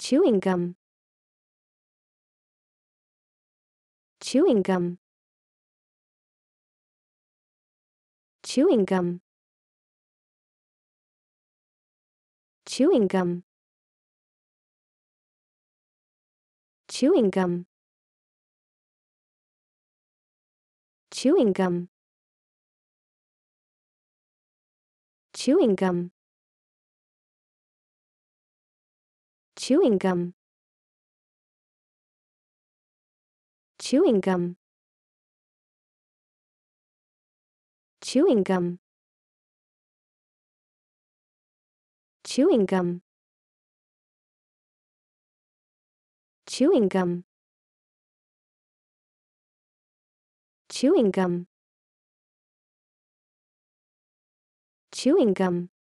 chewing gum chewing gum chewing gum chewing gum chewing gum chewing gum chewing gum chewing gum chewing gum chewing gum chewing gum chewing gum chewing gum chewing gum